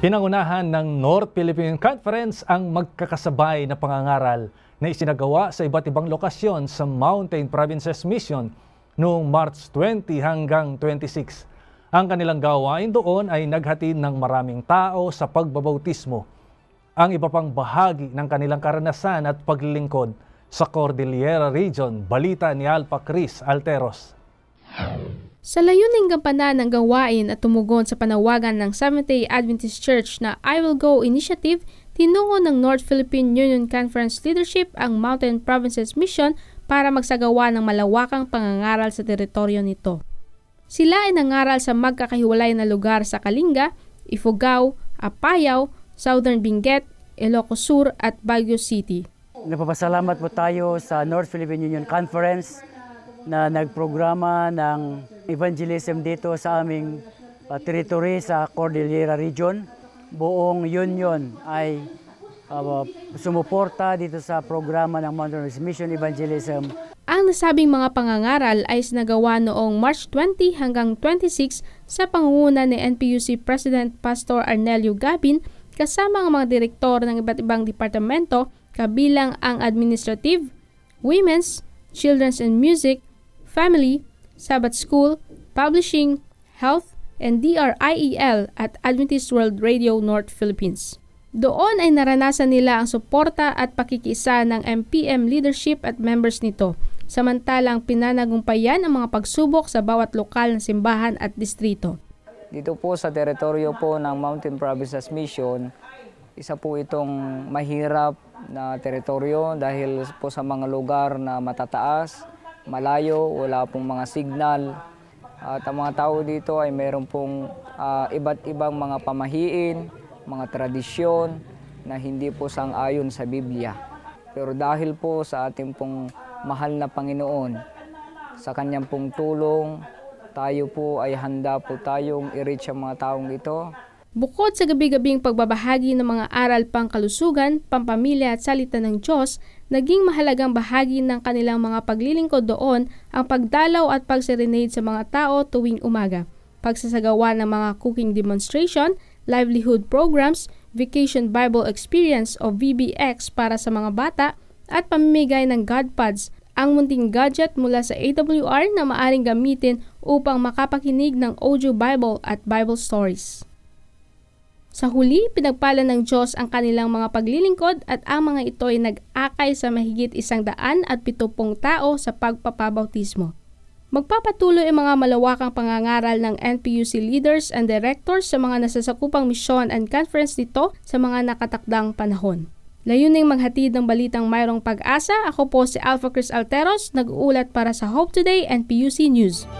Pinangunahan ng North Philippine Conference ang magkakasabay na pangangaral na isinagawa sa iba't ibang lokasyon sa Mountain Provinces Mission noong March 20 hanggang 26. Ang kanilang gawain doon ay naghati ng maraming tao sa pagbabautismo. Ang iba pang bahagi ng kanilang karanasan at paglilingkod sa Cordillera Region, balita ni Alpa Cris Alteros. Sa layuning gampanan ng gawain at tumugon sa panawagan ng Seventh-day Adventist Church na I Will Go Initiative, tinungo ng North Philippine Union Conference Leadership ang Mountain Provinces Mission para magsagawa ng malawakang pangangaral sa teritoryo nito. Sila ay nangaral sa magkakahiwalay na lugar sa Kalinga, Ifugao, Apayao, Southern Benguet, Ilocos Sur at Baguio City. Napapasalamat po tayo sa North Philippine Union Conference na nagprograma ng evangelism dito sa aming uh, ah, territory sa Cordillera Region. Buong union ay uh, sumuporta dito sa programa ng Mountain Mission Evangelism. Ang nasabing mga pangangaral ay nagawa noong March 20 hanggang 26 sa pangunguna ni NPUC President Pastor Arnelio Gabin kasama ang mga direktor ng iba't ibang departamento kabilang ang administrative, women's, children's and music, family, Sabbath School, Publishing, Health, and DRIEL at Adventist World Radio North Philippines. Doon ay naranasan nila ang suporta at pakikisa ng MPM leadership at members nito, samantalang pinanagumpayan ang mga pagsubok sa bawat lokal na simbahan at distrito. Dito po sa teritoryo po ng Mountain Provinces Mission, isa po itong mahirap na teritoryo dahil po sa mga lugar na matataas malayo, wala pong mga signal. At ang mga tao dito ay meron pong uh, iba't ibang mga pamahiin, mga tradisyon na hindi po sang-ayon sa Biblia. Pero dahil po sa ating pong mahal na Panginoon, sa kanyang pong tulong, tayo po ay handa po tayong i-reach ang mga taong ito Bukod sa gabi-gabing pagbabahagi ng mga aral pang kalusugan, pampamilya at salita ng Diyos, naging mahalagang bahagi ng kanilang mga paglilingkod doon ang pagdalaw at pagserenade sa mga tao tuwing umaga, pagsasagawa ng mga cooking demonstration, livelihood programs, Vacation Bible Experience o VBX para sa mga bata at pamimigay ng Godpods, ang munting gadget mula sa AWR na maaring gamitin upang makapakinig ng audio Bible at Bible stories. Sa huli, pinagpala ng Diyos ang kanilang mga paglilingkod at ang mga ito ay nag-akay sa mahigit isang daan at pitupong tao sa pagpapabautismo. Magpapatuloy ang mga malawakang pangangaral ng NPUC leaders and directors sa mga nasasakupang misyon and conference nito sa mga nakatakdang panahon. Layuning maghatid ng balitang mayroong pag-asa, ako po si Alpha Chris Alteros, nag-uulat para sa Hope Today and PUC News.